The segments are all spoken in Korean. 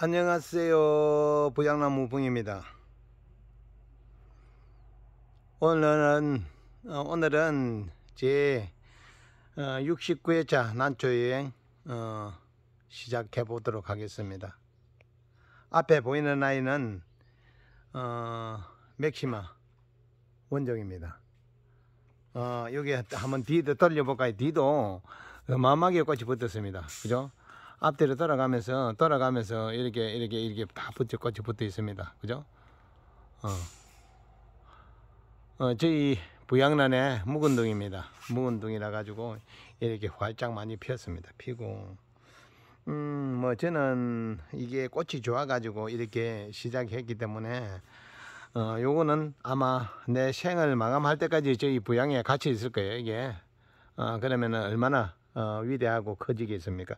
안녕하세요 부양나무 봉입니다 오늘은 어, 오늘은 제 69회차 어, 난초여행 어, 시작해 보도록 하겠습니다 앞에 보이는 아이는 어, 맥시마 원종입니다 어, 여기 한번 뒤도 돌려볼까요 뒤도 어마어마하게 꽃이 붙었습니다 그죠 앞뒤로 돌아가면서 돌아가면서 이렇게 이렇게 이렇게 다 붙여 꽃이 붙어 있습니다. 그죠? 어. 어, 저희 부양란에 묵은둥입니다. 묵은둥이라 가지고 이렇게 활짝 많이 피었습니다. 피고 음뭐 저는 이게 꽃이 좋아 가지고 이렇게 시작했기 때문에 어 요거는 아마 내 생을 마감할 때까지 저희 부양에 같이 있을 거예요 이게 어 그러면은 얼마나 어, 위대하고 커지겠습니까?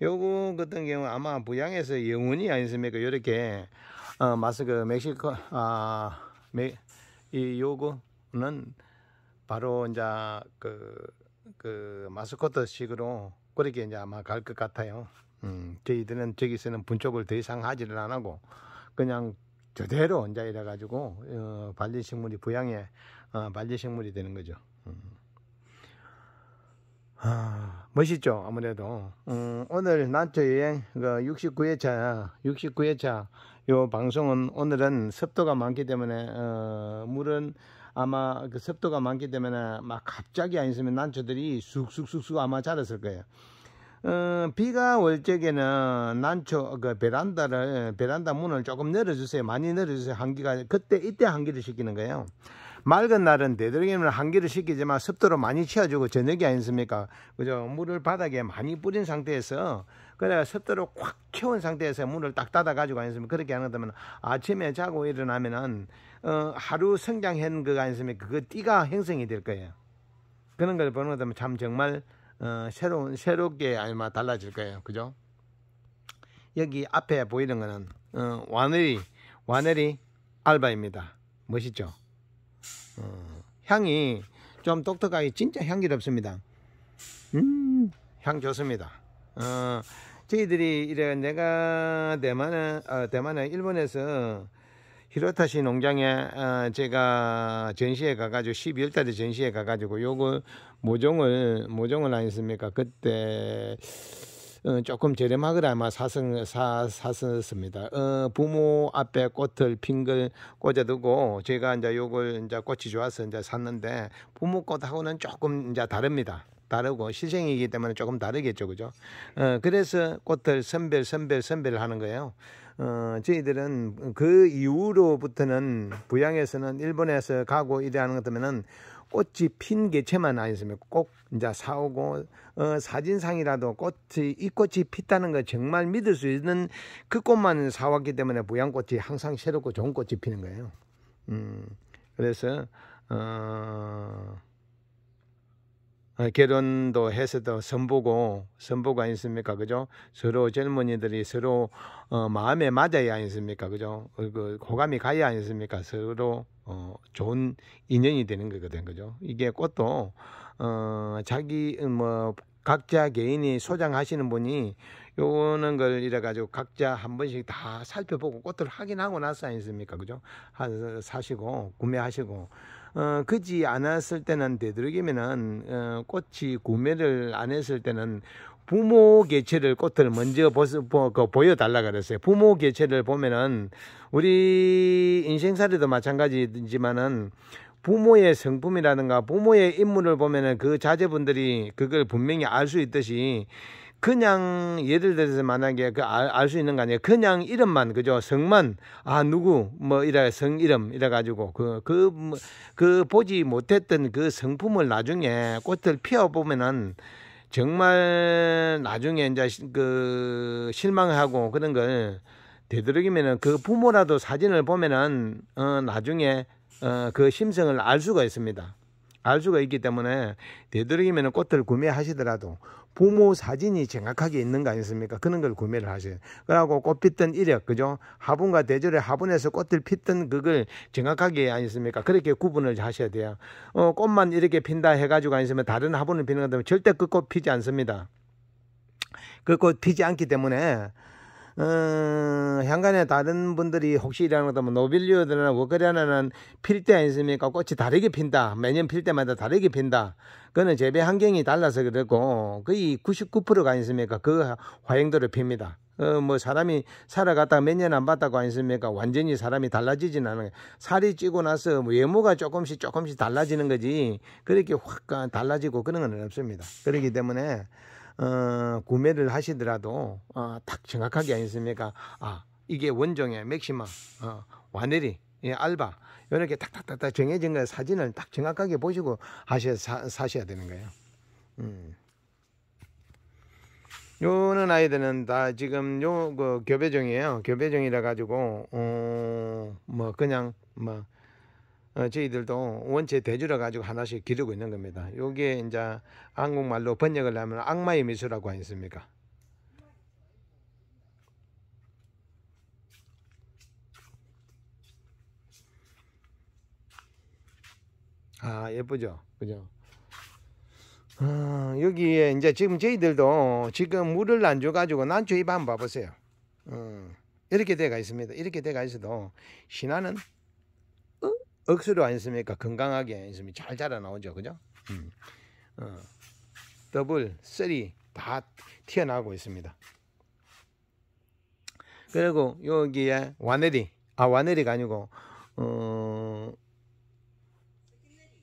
요거 같은 경우 아마 부양에서 영혼이 아니습니까? 이렇게 어, 마스크 멕시코 아, 이 요거는 바로 이제 그, 그 마스코트식으로 그렇게 이제 아마 갈 것 같아요. 음, 저희들은 저기서는 분촉을 더 이상 하지를 안 하고 그냥 그대로 이제 이래가지고 어, 반려식물이 부양에 어, 반려식물이 되는 거죠. 아, 멋있죠 아무래도 음, 오늘 난초 여행 그 69회차 69회차 요 방송은 오늘은 습도가 많기 때문에 어, 물은 아마 그 습도가 많기 때문에 막 갑자기 안 있으면 난초들이 쑥쑥쑥쑥 아마 자랐을 거예요. 어, 비가 올 적에는 난초 그 베란다를 베란다 문을 조금 내려주세요. 많이 내려주세요. 한기가 그때 이때 한기를 시키는 거예요. 맑은 날은 되도록이면 한기를 시키지만 습도로 많이 채워주고 저녁이 아니습니까? 그죠? 물을 바닥에 많이 뿌린 상태에서 그래 습도로꽉 채운 상태에서 문을 딱 닫아가지고 아니습니까? 그렇게 하는 다면 아침에 자고 일어나면은 어, 하루 성장한 거가 아니습니까? 그 띠가 형성이 될 거예요. 그런 걸 보는 것하면 참 정말 어, 새로운 새롭게 아마 달라질 거예요. 그죠? 여기 앞에 보이는 거는 어, 와늘이 와늘이 알바입니다. 멋있죠? 향이 좀 독특하게 진짜 향기롭습니다. 음, 향 좋습니다. 어, 저희들이 이래 내가 대만에 어, 대만에 일본에서 히로타시 농장에 어, 제가 전시회 가가지고 12월 달에 전시회 가가지고 요거 모종을 모종을 안했습니까 그때 어, 조금 저렴하거나 아마 사승, 사, 샀었습니다. 어, 부모 앞에 꽃을 핑글 꽂아두고 제가 이제 요걸 이제 꽃이 좋아서 이제 샀는데 부모 꽃하고는 조금 이제 다릅니다. 다르고 시생이기 때문에 조금 다르겠죠, 그죠? 어, 그래서 꽃을 선별, 선별, 선별하는 거예요. 어, 저희들은 그 이후로부터는 부양에서는 일본에서 가고 이래 하는 것 때문에는 꽃이 핀 개체만 아니었습니까? 꼭 이제 사오고 어, 사진상이라도 꽃이 이 꽃이 핀다는걸 정말 믿을 수 있는 그 꽃만 사왔기 때문에 보양꽃이 항상 새롭고 좋은 꽃이 피는 거예요. 음, 그래서 어, 아, 결혼도 해서도 선보고 선보가 아니습니까 그죠 서로 젊은이들이 서로 어, 마음에 맞아야 아니습니까 그죠 그, 그 호감이 가야 아니습니까 서로 어, 좋은 인연이 되는 거거든, 그죠? 이게 꽃도, 어, 자기, 음, 뭐, 각자 개인이 소장하시는 분이 요거는 걸 이래가지고 각자 한 번씩 다 살펴보고 꽃을 확인하고 나서 아니습니까? 그죠? 사시고, 구매하시고. 어, 그지 않았을 때는 되도록이면은, 어, 꽃이 구매를 안 했을 때는 부모 개체를 꽃을 먼저 보, 그 보여달라 그랬어요. 부모 개체를 보면은 우리 인생살이도 마찬가지지만은 부모의 성품이라든가 부모의 인물을 보면은 그 자제분들이 그걸 분명히 알 수 있듯이 그냥 예를 들어서 만약에 그 알 수 있는 거 아니에요. 그냥 이름만 그죠. 성만 아 누구 뭐 이래 성 이름 이래 가지고 그 그그 그, 그, 뭐, 그 보지 못했던 그 성품을 나중에 꽃을 피워 보면은 정말 나중에 이제 그 실망하고 그런 걸 되도록이면은 그 부모라도 사진을 보면은 어 나중에 어그 심성을 알 수가 있습니다. 알 수가 있기 때문에 되도록이면은 꽃을 구매하시더라도 부모 사진이 정확하게 있는 거 아니겠습니까? 그런 걸 구매를 하세요. 그러고 꽃 피던 이력, 그죠? 화분과 대절의 화분에서 꽃들 피던 그걸 정확하게 아니겠습니까? 그렇게 구분을 하셔야 돼요. 어, 꽃만 이렇게 핀다 해가지고 아니면 다른 화분을 피는 것다면 절대 그 꽃 피지 않습니다. 그 꽃 피지 않기 때문에 어, 향간에 다른 분들이 혹시 이런 것도뭐 노빌리오드나 워커리아나는 필 때 아니습니까? 꽃이 다르게 핀다. 매년 필 때마다 다르게 핀다. 그거는 재배 환경이 달라서 그렇고 거의 그 99%가 아니습니까? 그화행도를 핍니다. 어, 뭐 사람이 살아갔다 가몇 년 안 봤다고 아니습니까? 완전히 사람이 달라지진 않아요. 살이 찌고 나서 뭐 외모가 조금씩 조금씩 달라지는 거지 그렇게 확 달라지고 그런 건 없습니다. 그렇기 때문에 어, 구매를 하시더라도 어, 딱 정확하게 아니습니까? 아 이게 원종의 맥시마, 어, 와네리, 예, 알바 이렇게 딱딱딱딱 정해진 거 사진을 딱 정확하게 보시고 하셔 사, 사셔야 되는 거예요. 음. 요는 아이들은 다 지금 요그 교배종이에요. 교배종이라 가지고 어뭐 그냥 뭐 어, 저희들도 원체 대주를 가지고 하나씩 기르고 있는 겁니다. 요게 이제 한국말로 번역을 하면 악마의 미소라고 하겠습니까? 아, 예쁘죠? 그죠? 어, 여기에 이제 지금 저희들도 지금 물을 안 줘가지고 난초 입 한번 봐보세요. 어, 이렇게 돼가 있습니다. 이렇게 돼가 있어도 신화는 억수로 안습니까 건강하게 있으면 잘 자라 나오죠, 그죠? 음. 어. 더블, 쓰리 다 튀어나오고 있습니다. 그리고 여기에 와네리, 아 와네리가 아니고 어,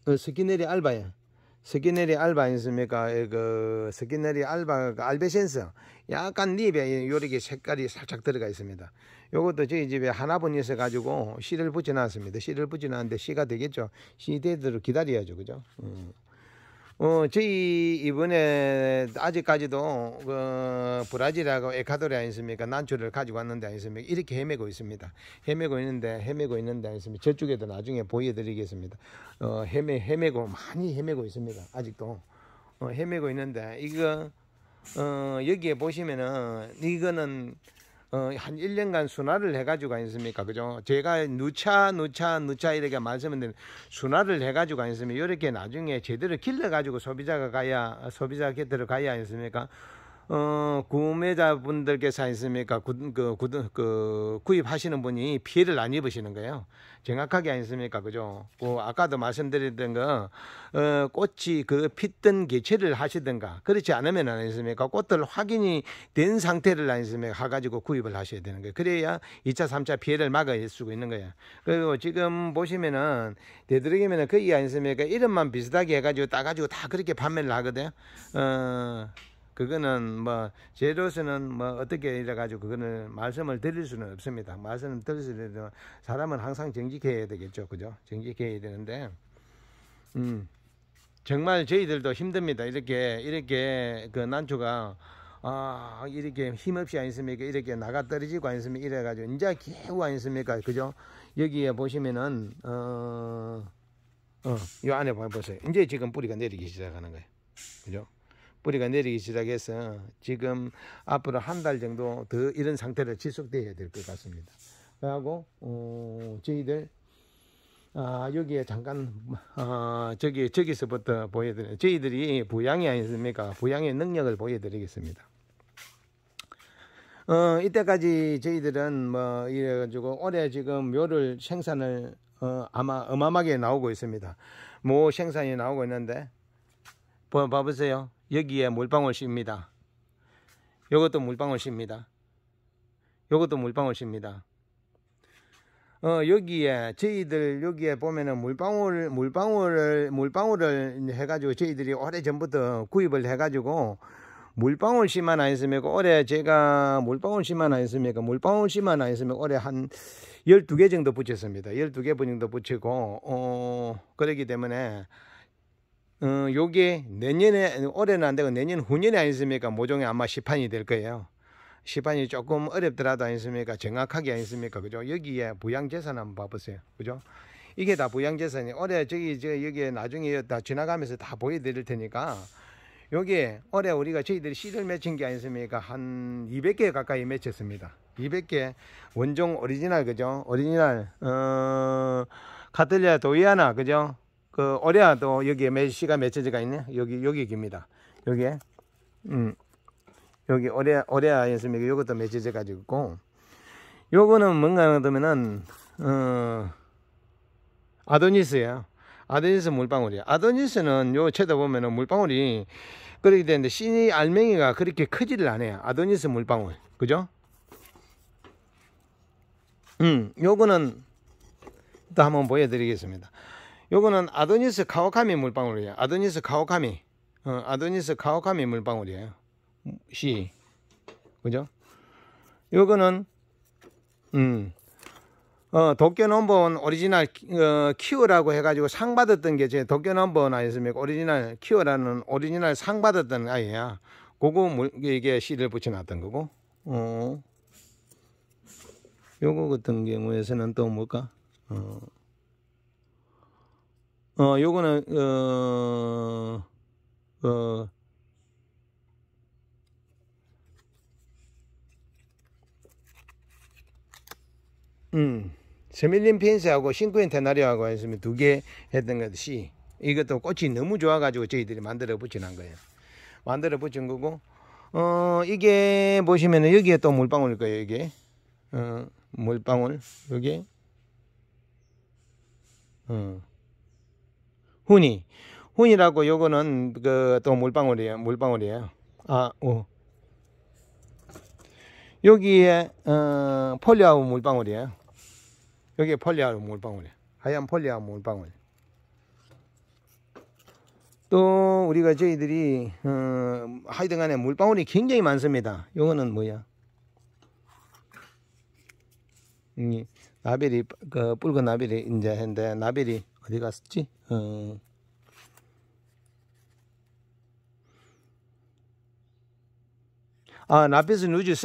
어 스키네리 알바야. 스키네리 알바 있습니까? 그 스키네리 알바 알베센스 약간 립에 요리게 색깔이 살짝 들어가 있습니다. 요것도 저희 집에 하나분이 있어가지고 씨를 붙여놨습니다. 씨를 붙여놨는데 씨가 되겠죠. 씨 되도록 기다려야죠. 그죠? 음. 어, 저희 이번에 아직까지도 그 브라질하고 에콰도르 아니습니까? 난초를 가지고 왔는데 아니습니까? 이렇게 헤매고 있습니다. 헤매고 있는데 헤매고 있는데 아니습니까? 저쪽에도 나중에 보여드리겠습니다. 어, 헤매 헤매고 많이 헤매고 있습니다. 아직도 어, 헤매고 있는데 이거 어, 여기에 보시면은 이거는 어, 한 1년간 순화를 해가지고 아니습니까? 그죠? 제가 누차, 누차, 누차 이렇게 말씀드린 순화를 해가지고 아니습니까? 이렇게 나중에 제대로 길러가지고 소비자가 가야, 소비자 곁으로 가야 아니습니까? 어, 구매자분들께서 있습니까 그, 그, 그, 그, 구입하시는 분이 피해를 안 입으시는 거예요. 정확하게 아니습니까? 그죠? 그, 아까도 말씀드렸던 거, 어, 꽃이 그핏든 개체를 하시든가, 그렇지 않으면 아니습니까? 꽃들 확인이 된 상태를 아니습니까? 가지고 구입을 하셔야 되는 거예요. 그래야 이차삼차 피해를 막을 아수 있는 거예요. 그리고 지금 보시면은, 되도록이면은 거의 아니습니까? 이름만 비슷하게 해가지고 따가지고 다 그렇게 판매를 하거든요. 어, 그거는 뭐 제도서는 뭐 어떻게 이래 가지고 그거는 말씀을 드릴 수는 없습니다. 말씀을 드릴 수는 없지만 사람은 항상 정직해야 되겠죠. 그죠? 정직해야 되는데 음. 정말 저희들도 힘듭니다. 이렇게 이렇게 그 난초가 아 이렇게 힘없이 아니습니까 이렇게 나가 떨어지고 아니습니까 이래가지고 이제 개우 아니습니까 그죠 여기에 보시면은 어어요 안에 보세요 이제 지금 뿌리가 내리기 시작하는 거예요 그죠 뿌리가 내리기 시작해서 지금 앞으로 한 달 정도 더 이런 상태로 지속되어야될 것 같습니다. 그리고 어, 저희들 아, 여기에 잠깐, 아, 저기, 저기서부터 보여드려 저희들이 부양이 아니습니까? 부양의 능력을 보여드리겠습니다. 어, 이때까지 저희들은 뭐, 이래가지고 올해 지금 묘를 생산을, 어, 아마 어마어마하게 나오고 있습니다. 모 뭐 생산이 나오고 있는데, 봐, 봐보세요. 여기에 물방울 씨입니다 이것도 물방울 씨입니다 이것도 물방울 씨입니다 어, 여기에 저희들 여기에 보면은 물방울 물방울을 물방울을 해가지고 저희들이 오래 전부터 구입을 해가지고 물방울 씨만 안있으면 그 올해 제가 물방울 씨만 안 했으면 그 물방울 씨만 안 했으면 올해 한 12개 정도 붙였습니다. 12개 분 정도 붙이고 어, 그러기 때문에 어, 요게 내년에 올해는 안 되고 내년 후년에 아니습니까? 모종이 아마 시판이 될 거예요. 시판이 조금 어렵더라도 아니습니까? 정확하게 아니습니까? 그죠? 여기에 부양재산 한번 봐보세요. 그죠? 이게 다 부양재산이 올해 저기 저 여기에 나중에 다 지나가면서 다 보여드릴 테니까 여기 에 올해 우리가 저희들이 씨를 맺힌 게 아니습니까? 한 200개 가까이 맺혔습니다. 200개 원종 오리지널 그죠? 오리지널 어 카틀리아 도이아나 그죠? 그 어려도 여기에 몇 시가 몇 제지가 있네. 여기 여기 깁니다. 여기에 음 여기 오리아 어려 오려야 였습니다. 요것도 몇 제제 가지고 있고 요거는 뭔가 하면은 어 아도니스예요. 아도니스 물방울이야. 아도니스는 요 쳐다보면은 물방울이 그렇게 되는데 신이 알맹이가 그렇게 크지를 않아요. 아도니스 물방울. 그죠? 음, 요거는 또 한번 보여드리겠습니다. 요거는 아도니스 카오카미 물방울이에요. 아도니스 카오카미. 어, 아도니스 카오카미 물방울이에요. 시. 그죠? 요거는 음. 어, 도쿄 넘버원 오리지널 어, 키워라고 해가지고 상 받았던 게 제 도쿄 넘버원 아니었습니까? 오리지널 키워라는 오리지널 상 받았던 아이야. 그거 물, 이게 시를 붙여놨던 거고. 어. 요거 같은 경우에는또 뭘까? 어. 어, 요거는, 어, 어, 음, 스밀린 핀스하고 싱크인 테나리하고 했으면 두 개 했던 것이 이것도 꽃이 너무 좋아가지고 저희들이 만들어 붙이는 거예요. 만들어 붙인 거고, 어, 이게 보시면은 여기에 또 물방울 거예요, 이게. 어, 물방울, 여기. 어. 훈이. 훈이라고 요거는 그또 물방울이에요. 물방울이에요. 아, 오. 여기에 어, 폴리아우 물방울이에요. 여기에 폴리아우 물방울이에요. 하얀 폴리아우 물방울. 또 우리가 저희들이 어, 하이튼간에 물방울이 굉장히 많습니다. 요거는 뭐야? 이나비리그 붉은 나비리 이제 했는데 나비리 어디 갔었지? 어. 아, 나피스 누즈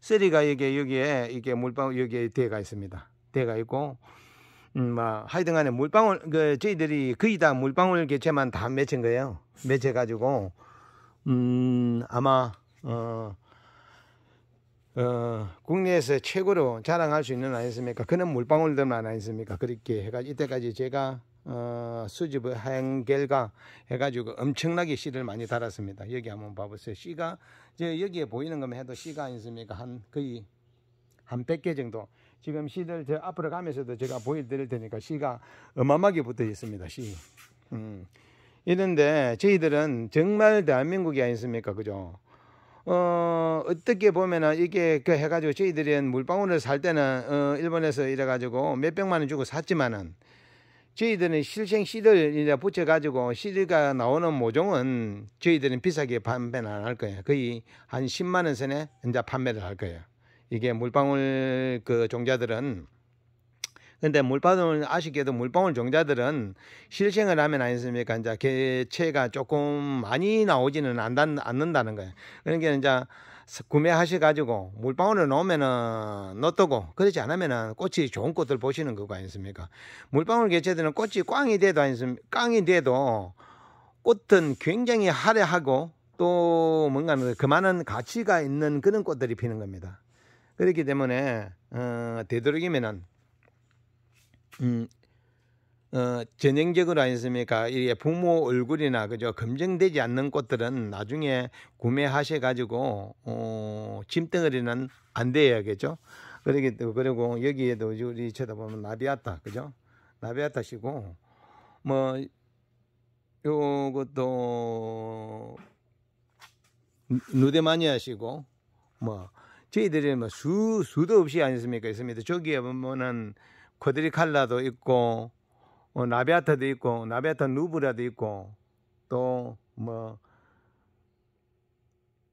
쓰리가 여기 여기에 이게 물방울 여기에 대가 있습니다. 대가 있고 음, 막 뭐, 하여튼간에 물방울 그 저희들이 거의 다 물방울 개체만 다 맺힌 거예요. 맺혀 가지고 음, 아마 어 어, 국내에서 최고로 자랑할 수 있는 아니겠습니까? 그는 물방울들만 아니겠습니까? 그렇게 해가지고 이때까지 제가 어, 수집을 한 결과 해가지고 엄청나게 씨를 많이 달았습니다. 여기 한번 봐보세요. 씨가 이제 여기에 보이는 것만 해도 씨가 아니습니까? 한 거의 한 100개 정도. 지금 씨를 저 앞으로 가면서도 제가 보여드릴 테니까 씨가 어마어마하게 붙어 있습니다. 씨. 음. 이런데 저희들은 정말 대한민국이 아니습니까? 그죠? 어, 어떻게 보면은 이게 그 해가지고 저희들이 물방울을 살 때는 어, 일본에서 이래가지고 몇백만 원 주고 샀지만은 저희들은 실생 씨를 이제 붙여가지고 씨가 나오는 모종은 저희들은 비싸게 판매는 안 할 거예요. 거의 한 10만 원 선에 이제 판매를 할 거예요. 이게 물방울 그 종자들은 근데 물방울 아쉽게도 물방울 종자들은 실생을 하면 아니습니까? 이제 개체가 조금 많이 나오지는 않는다는 거예요. 그러니까 이제 구매하셔 가지고 물방울을 놓으면은 넣어두고 그렇지 않으면은 꽃이 좋은 꽃들 보시는 거고 아니습니까? 물방울 개체들은 꽃이 꽝이 돼도 아니습니까? 꽝이 돼도 꽃은 굉장히 화려하고 또 뭔가 그 그만한 가치가 있는 그런 꽃들이 피는 겁니다. 그렇기 때문에 어, 되도록이면은 음, 어, 전형적으로 아니습니까? 이 부모 얼굴이나 그죠 검증되지 않는 꽃들은 나중에 구매하셔 가지고 어, 짐덩어리는 안 돼야겠죠. 그러기 그리고 여기에도 우리 쳐다보면 나비아타 그죠? 나비아타시고 뭐 요것도 누데마니아시고 뭐 저희들이 뭐수 수도 없이 아니습니까? 있습니다. 저기에 보면은 쿼드리칼라도 있고 어, 나비아타도 있고 나비아타 누브라도 있고 또 뭐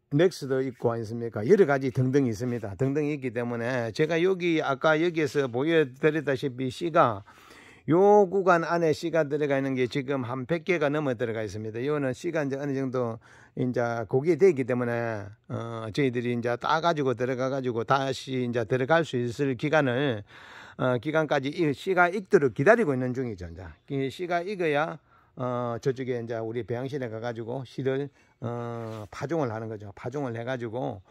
넥스도 있고 아니습니까? 여러 가지 등등 있습니다. 등등이 있기 때문에 제가 여기 아까 여기에서 보여드렸다시피 씨가 요 구간 안에 씨가 들어가 있는 게 지금 한 100개가 넘어 들어가 있습니다. 요거는 씨가 이제 어느 정도 이제 고기에 되기 때문에 어 저희들이 이제 따 가지고 들어가 가지고 다시 이제 들어갈 수 있을 기간을 어 기간까지 이 씨가 익도록 기다리고 있는 중이죠. 이제 씨가 익어야 어 저쪽에 이제 우리 배양실에 가 가지고 씨를 어 파종을 하는 거죠. 파종을 해 가지고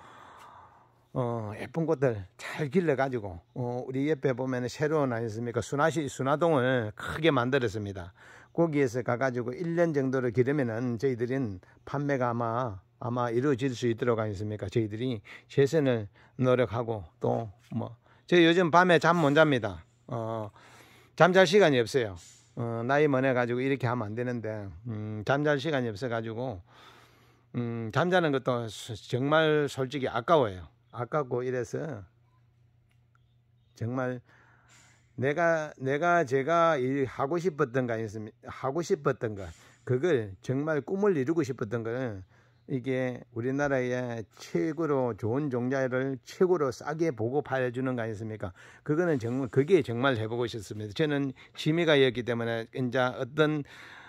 어, 예쁜 꽃들 잘 길러가지고, 어, 우리 옆에 보면 새로운 아니습니까? 순화시, 순화동을 크게 만들었습니다. 거기에서 가가지고 1년 정도를 기르면은 저희들은 판매가 아마, 아마 이루어질 수 있도록 아니습니까? 저희들이 최선을 노력하고 또 뭐, 저 요즘 밤에 잠 못 잡니다. 어, 잠잘 시간이 없어요. 어, 나이 많아가지고 이렇게 하면 안 되는데, 음, 잠잘 시간이 없어가지고, 음, 잠자는 것도 정말 솔직히 아까워요. 아깝고 그 이래서 정말 내가 내가 제가 하고 싶었던 거 아니었습니까? 하고 싶었던 거 그걸 정말 꿈을 이루고 싶었던 거는 이게 우리나라의 최고로 좋은 종자를 최고로 싸게 보고 팔아주는 거 아니겠습니까? 그거는 정말 그게 정말 해보고 싶습니다. 저는 취미가 였기 때문에 이제 어떤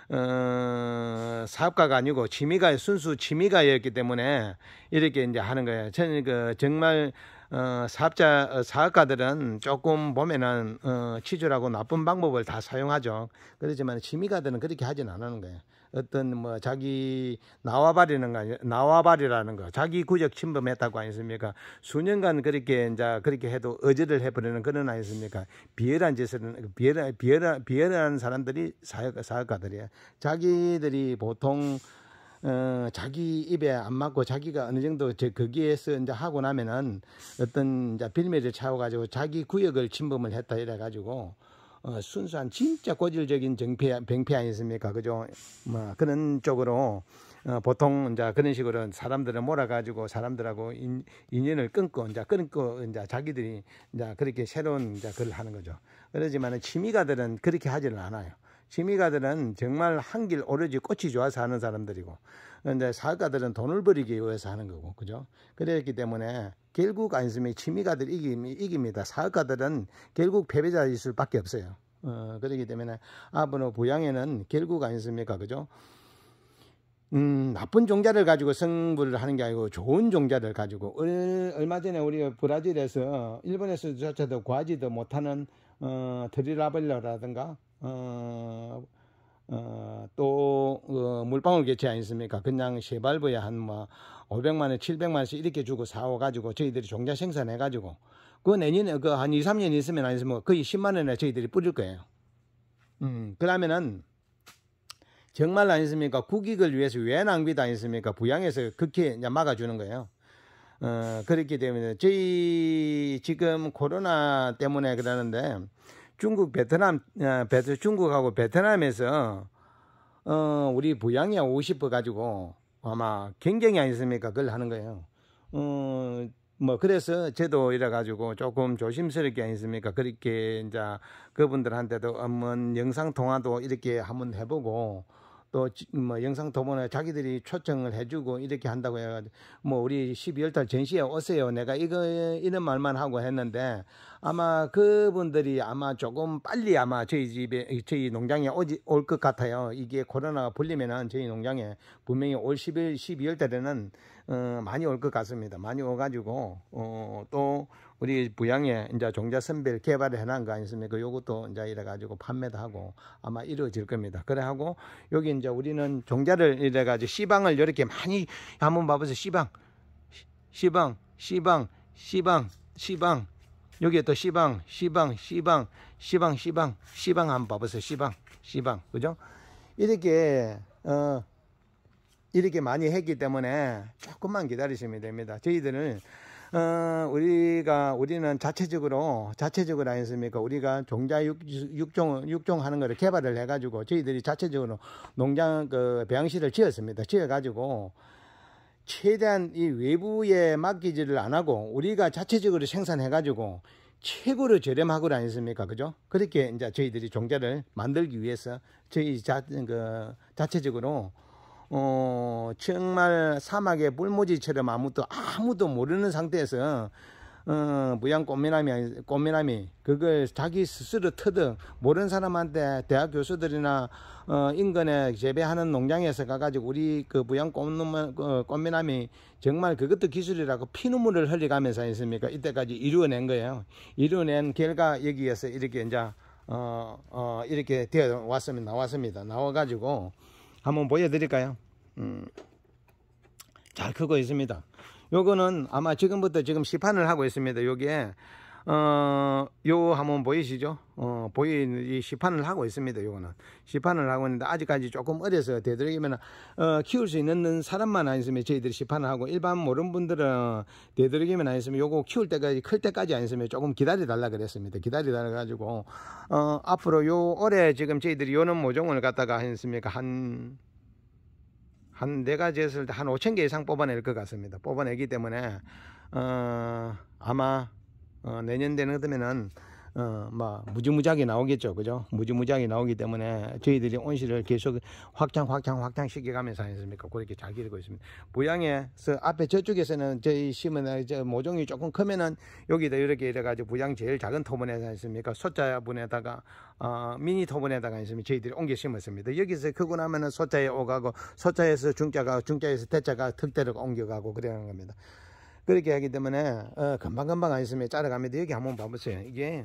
어, 사업가가 아니고 취미가 순수 취미가였기 때문에 이렇게 이제 하는 거예요. 저는 그 정말 어, 사업자 어, 사업가들은 조금 보면은 어, 취조라고 나쁜 방법을 다 사용하죠. 그렇지만 취미가들은 그렇게 하진 않는 거예요. 어떤 뭐 자기 나와바리는 거 아니, 나와바리라는 거 자기 구역 침범했다고 아니습니까? 수년간 그렇게 이제 그렇게 해도 어지를 해버리는 그런 아니습니까? 비열한 짓을 비열한 비열한 비열한 사람들이 사역 사역가들이야. 자기들이 보통 어, 자기 입에 안 맞고 자기가 어느 정도 제 거기에서 이제 하고 나면은 어떤 이제 빌미를 차워 가지고 자기 구역을 침범을 했다 이래 가지고 어, 순수한 진짜 고질적인 정폐, 병폐 아니겠습니까? 그죠? 뭐 그런 쪽으로 어, 보통 이제 그런 식으로 사람들을 몰아가지고 사람들하고 인, 인연을 끊고 이제 끊고 이제 자기들이 이제 그렇게 새로운 이제 그걸 하는 거죠. 그러지만 취미가들은 그렇게 하지는 않아요. 취미가들은 정말 한길 오로지 꽃이 좋아서 하는 사람들이고, 근데 사업가들은 돈을 벌이기 위해서 하는 거고, 그죠? 그랬기 때문에 결국 안심의 취미가들이 깁니다 사업가들은 결국 패배자일 수밖에 없어요. 어, 그렇기 때문에 아버노 부양에는 결국 아니습니까? 그죠? 음, 나쁜 종자를 가지고 승부를 하는 게 아니고 좋은 종자를 가지고 얼, 얼마 전에 우리 브라질에서 일본에서조차도 하지도 못하는 어, 드리라벨러라든가 어, 어, 또, 어, 물방울 개체 아니습니까? 그냥 세발부에 한, 뭐, 500만원, 700만원씩 이렇게 주고 사와가지고 저희들이 종자 생산해가지고, 그 내년에, 그 한 2, 3년 있으면 아니면 거의 10만원에 저희들이 뿌릴 거예요. 음, 그러면은, 정말 아니습니까? 국익을 위해서 왜 낭비다 아니습니까? 부양해서 그렇게 막아주는 거예요. 어, 그렇기 때문에 저희 지금 코로나 때문에 그러는데 중국 베트남 어, 베트 중국하고 베트남에서 어 우리 부양이 50% 가지고 아마 경쟁이 아니습니까? 그걸 하는 거예요. 어뭐 그래서 저도 이래 가지고 조금 조심스럽게 아니습니까? 그렇게 이제 그분들한테도 한번 영상 통화도 이렇게 한번 해보고 또뭐 영상 도보나 자기들이 초청을 해주고 이렇게 한다고 해가지고 뭐 우리 12월 달 전시에 오세요. 내가 이거 이런 말만 하고 했는데 아마 그분들이 아마 조금 빨리 아마 저희 집에 저희 농장에 올 것 같아요. 이게 코로나가 풀리면은 저희 농장에 분명히 올 11, 12월 달에는 어, 많이 올 것 같습니다. 많이 오가지고 어, 또 우리 부양에 이제 종자 선별 개발을 해놓은 거 아니겠습니까? 그 요것도 이제 이래가지고 판매도 하고 아마 이루어질 겁니다. 그래하고 여기 이제 우리는 종자를 이래가지고 시방을 이렇게 많이 한번 봐보세요. 시방, 시방, 시방, 시방, 시방. 여기에 또 시방, 시방, 시방, 시방, 시방, 시방 한번 봐보세요. 시방, 시방, 그죠? 이렇게 어. 이렇게 많이 했기 때문에 조금만 기다리시면 됩니다. 저희들은 어, 우리가 우리는 자체적으로 자체적으로 아니습니까? 우리가 종자 육, 육종 육종하는 거를 개발을 해가지고 저희들이 자체적으로 농장 그 배양실을 지었습니다. 지어가지고 최대한 이 외부에 맡기지를 안 하고 우리가 자체적으로 생산해가지고 최고로 저렴하고 아니습니까? 그죠? 그렇게 이제 저희들이 종자를 만들기 위해서 저희 자, 그 자체적으로 어, 정말 사막의 불모지처럼 아무도, 아무도 모르는 상태에서, 어, 무양 꽃미남이, 꽃미남이, 그걸 자기 스스로 터득, 모르는 사람한테 대학 교수들이나, 어, 인근에 재배하는 농장에서 가가지고 우리 그 무양 어, 꽃미남, 이 정말 그것도 기술이라고 피눈물을 흘리가면서 했습니까? 이때까지 이루어낸 거예요. 이루어낸 결과 여기에서 이렇게 이제, 어, 어, 이렇게 되어 왔습니다. 나왔습니다. 나와가지고, 한번 보여드릴까요? 음, 잘 크고 있습니다. 요거는 아마 지금부터 지금 시판을 하고 있습니다. 여기에 어, 요 한번 보이시죠? 어, 보이, 는이 시판을 하고 있습니다, 요거는. 시판을 하고 있는데, 아직까지 조금 어려서 되도록이면, 어, 키울 수 있는 사람만 아니으면 저희들이 시판을 하고, 일반 모르는 분들은 되도록이면 아니으면 요거 키울 때까지, 클 때까지 아니으면 조금 기다려달라 그랬습니다. 기다려달라가지고, 어, 앞으로 요, 올해 지금 저희들이 요는 모종을 갖다가 했습니까? 한, 한 내가 재했을때 한 5천 개 이상 뽑아낼 것 같습니다. 뽑아내기 때문에 어, 아마 어, 내년 되는 되면은 어, 막 무지무지하게 나오겠죠. 그죠? 무지무지하게 나오기 때문에 저희들이 온실을 계속 확장, 확장, 확장 시켜가면서 아니습니까? 그렇게 잘 기르고 있습니다. 부양에서 앞에 저쪽에서는 저희 심은 저 모종이 조금 크면은 여기다 이렇게 이래가지고 부양 제일 작은 토분에다 있습니까? 소자분에다가 어, 미니 토분에다가 있으면 저희들이 옮겨 심었습니다. 여기서 크고 나면은 소자에 오가고 소자에서 중자가 중자에서 대자가 특대로 옮겨가고 그러는 겁니다. 그렇게 하기 때문에 어, 금방금방 안 있으면 자라갑니다. 여기 한번 봐보세요. 이게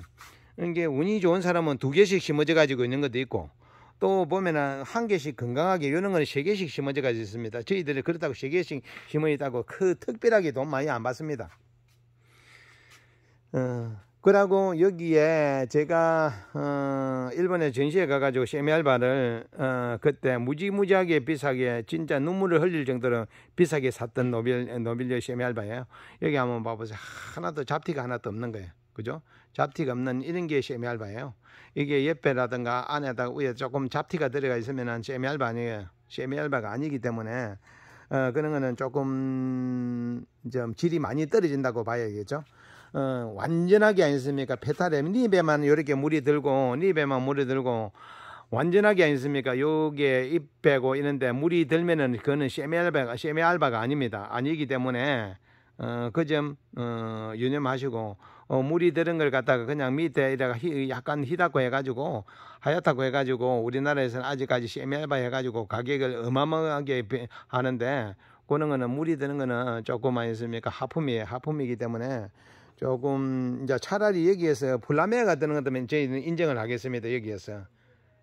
이게 운이 좋은 사람은 두 개씩 심어져 가지고 있는 것도 있고 또 보면은 한 개씩 건강하게 이런 거는 세 개씩 심어져 가지고 있습니다. 저희들이 그렇다고 세 개씩 심어 있다고 그 특별하게 돈 많이 안 받습니다. 어. 그리고 여기에 제가 어 일본에 전시회 가가지고 세미알바를 어 그때 무지무지하게 비싸게 진짜 눈물을 흘릴 정도로 비싸게 샀던 노빌 노빌리아 세미알바예요. 여기 한번 봐보세요. 하나도 잡티가 하나도 없는 거예요. 그죠? 잡티가 없는 이런 게 세미알바예요. 이게 옆에라든가 안에다가 위에 조금 잡티가 들어가 있으면은 세미알바 아니에요. 세미알바가 아니기 때문에 어 그런 거는 조금 좀 질이 많이 떨어진다고 봐야겠죠. 어, 완전하게 아니습니까? 페타렘 입에만 네 이렇게 물이 들고 입에만 네 물이 들고 완전하게 아니습니까? 요게 입 빼고 있는데 물이 들면은 그거는 세미알바가 세미알바가 아닙니다. 아니기 때문에 어, 그점 어, 유념하시고 어, 물이 들은 걸 갖다가 그냥 밑에다가 약간 희다고 해가지고 하얗다고 해가지고 우리나라에서는 아직까지 세미알바 해가지고 가격을 어마어마하게 하는데 그런 거는 물이 드는 거는 조금만 있습니까? 하품이에요. 하품이기 때문에 조금 이제 차라리 여기에서 플라메아가 드는 것다면 저희는 인정을 하겠습니다. 여기에서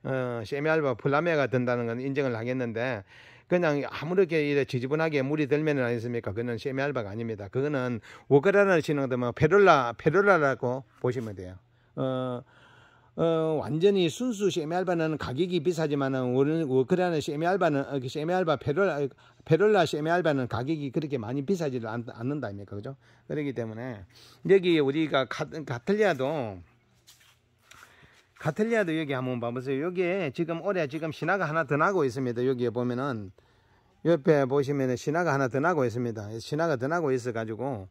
어, 세미알바 플라메아가 든다는 건 인정을 하겠는데 그냥 아무렇게 이래 지저분하게 물이 들면은 아니습니까? 그는 거 세미알바가 아닙니다. 그거는 워크라는 신호 되면 뭐 페롤라 페롤라라고 보시면 돼요. 어, 어, 완전히 순수 CM 알바는 가격이 비싸지만은 워크라는 CM 알바는 CM 어, 그 알바 페롤 페롤라 CM 어, 알바는 가격이 그렇게 많이 비싸지 않, 는다 아닙니까 그죠? 그렇기 때문에 여기 우리가 가, 가틀리아도 가틀리아도 여기 한번 봐보세요. 여기에 지금 올해 지금 신화가 하나 더 나고 있습니다. 여기에 보면은 옆에 보시면은 신화가 하나 더 나고 있습니다. 신화가 더 나고 있어가지고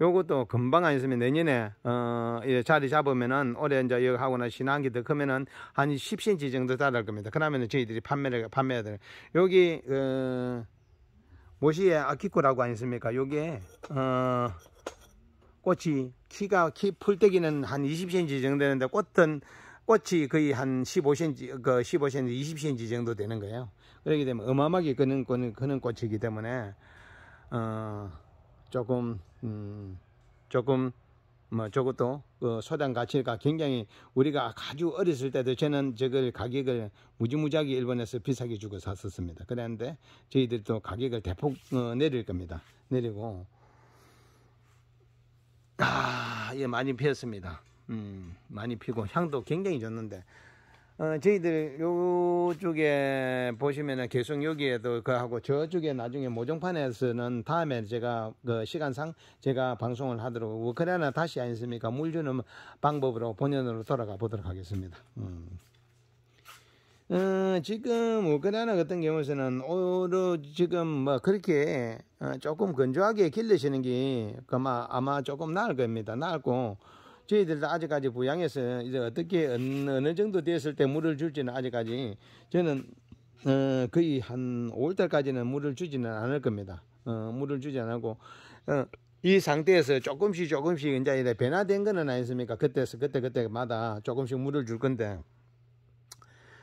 요것도 금방 안 있으면 내년에 어 예, 자리 잡으면은 올해 이제 여기 하고 나 신한기 더 크면은 한 10cm 정도 자랄 겁니다. 그러면은 저희들이 판매를 판매해야 돼요. 여기 어 모시에 아키코라고 안있습니까 요게 어 꽃이 키가 키 풀떼기는 한 20cm 정도 되는데 꽃은 꽃이 거의 한 15cm, 그 15cm, 20cm 정도 되는 거예요. 그렇게 되면 어마어마하게 그는, 그는, 그는 꽃이기 때문에, 어, 조금 음, 조금 뭐 저것도 그소장 어, 가치가 굉장히 우리가 아주 어렸을 때도 저는 저걸 가격을 무지무지하게 일본에서 비싸게 주고 샀었습니다. 그런데 저희들도 가격을 대폭 어, 내릴 겁니다. 내리고 아, 예 많이 피었습니다. 음, 많이 피고 향도 굉장히 좋는데 어, 저희들 요쪽에 보시면은 계속 여기에도 그 하고 저쪽에 나중에 모종판에서는 다음에 제가 그 시간상 제가 방송을 하도록 우크라이나 다시 아니습니까? 물 주는 방법으로 본연으로 돌아가 보도록 하겠습니다. 음. 어, 지금 우크라이나 같은 경우에는 오히려 지금 뭐 그렇게 어, 조금 건조하게 길르시는 게 아마 조금 나을 겁니다. 나을 거. 저희들도 아직까지 부양해서 이제 어떻게 어느 정도 됐을 때 물을 줄지는 아직까지 저는 어, 거의 한 5월달까지는 물을 주지는 않을 겁니다. 어, 물을 주지 않고 어, 이 상태에서 조금씩 조금씩 이제 이래 변화된 거는 아니습니까? 그때서 그때 그때마다 조금씩 물을 줄 건데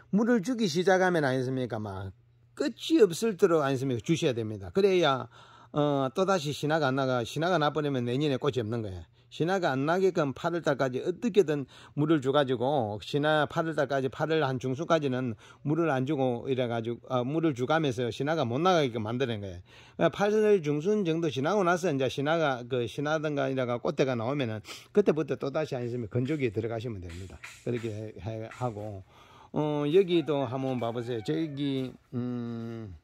물을 주기 시작하면 아니습니까? 막 끝이 없을 대로 아니습니까? 주셔야 됩니다. 그래야 어, 또다시 신화가 안 나가, 신화가 나버리면 내년에 꽃이 없는 거예요. 신화가 안 나게끔 8월달까지 어떻게든 물을 줘가지고 신화 8월달까지 8월 한 중순까지는 물을 안 주고 이래가지고 아, 물을 주가면서 신화가 못 나가게끔 만드는 거예요. 8월 그러니까 중순 정도 지나고 나서 이제 신화가 그 신화든가 이래가 꽃대가 나오면은 그때부터 또 다시 안 있으면 건조기에 들어가시면 됩니다. 그렇게 해, 하고 어, 여기도 한번 봐보세요. 저기 음,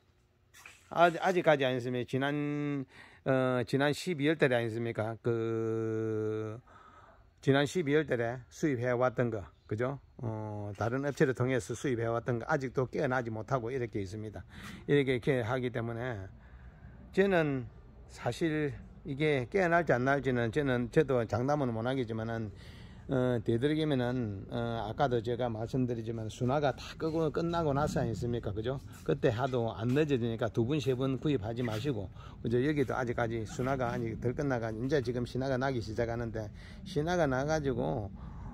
아직까지 안 있으면 지난 어, 지난 12월 달에 아니습니까? 그, 지난 12월 달에 수입해 왔던 거, 그죠? 어, 다른 업체를 통해서 수입해 왔던 거, 아직도 깨어나지 못하고 이렇게 있습니다. 이렇게, 이렇게 하기 때문에, 저는 사실 이게 깨어날지 안 날지는 저는, 저도 장담은 못 하겠지만은, 어, 되도록이면은 어, 아까도 제가 말씀드리지만 순화가 다 끄고 끝나고 나서 아니습니까 그죠 그때 하도 안 늦어지니까 두 분 세분 분 구입하지 마시고 그죠 여기도 아직까지 순화가 아직 덜 끝나가 이제 지금 신화가 나기 시작하는데 신화가 나가지고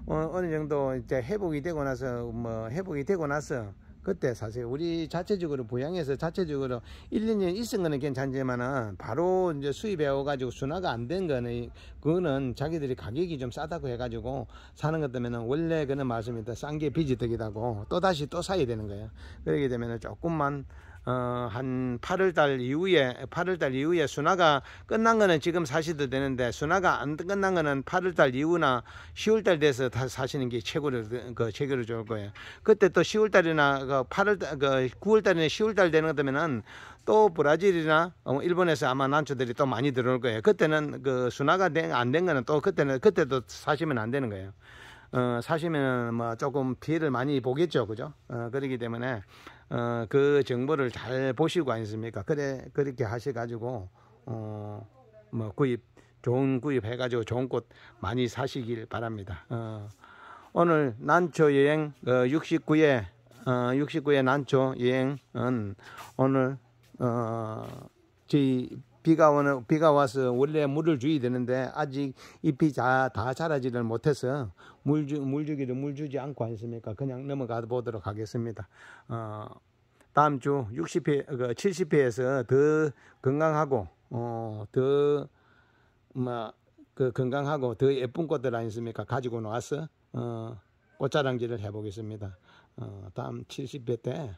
어, 어느 정도 이제 회복이 되고 나서 뭐 회복이 되고 나서 그때 사실 우리 자체적으로 부양해서 자체적으로 1, 2년 있은 거는 괜찮지만은 바로 이제 수입해가지고 와 순화가 안 된 거는 그거는 자기들이 가격이 좀 싸다고 해가지고 사는 것때문에 원래 그런 말씀이 더싼게 비지떡이다고 또 다시 또 사야 되는 거예요. 그러게 되면은 조금만 어, 한 8월달 이후에 8월달 이후에 순화가 끝난 거는 지금 사시도 되는데 순화가 안 끝난 거는 8월달 이후나 10월달 돼서 다 사시는 게 최고로 그 최고로 좋을 거예요. 그때 또 10월달이나 그 8월 그 9월달이나 10월달 되는 거 되면은 또 브라질이나 어, 일본에서 아마 난초들이 또 많이 들어올 거예요. 그때는 그 순화가 안된 거는 또 그때는 그때도 사시면 안 되는 거예요. 어, 사시면 뭐 조금 피해를 많이 보겠죠, 그죠? 어, 그러기 때문에 어, 그 정보를 잘 보시고 아니습니까? 그래 그렇게 하셔가지고 어, 뭐 구입 좋은 구입 해가지고 좋은 꽃 많이 사시길 바랍니다. 어, 오늘 난초 여행 어, 69회 어, 69회 난초 여행은 오늘 어, 제 비가 오는 비가 와서 원래 물을 주어야 되는데 아직 잎이 다, 다 자라지를 못해서 물, 주, 물 주기를 물 주지 않고 않습니까? 그냥 넘어가 보도록 하겠습니다. 어, 다음 주 60회, 그 70회에서 더 건강하고 어, 더뭐그 건강하고 더 예쁜 꽃들 아니습니까? 가지고 나와서 어, 꽃자랑질을 해보겠습니다. 어, 다음 70회 때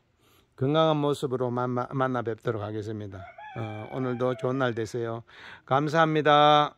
건강한 모습으로 만 만나 뵙도록 하겠습니다. 어, 오늘도 좋은 날 되세요. 감사합니다.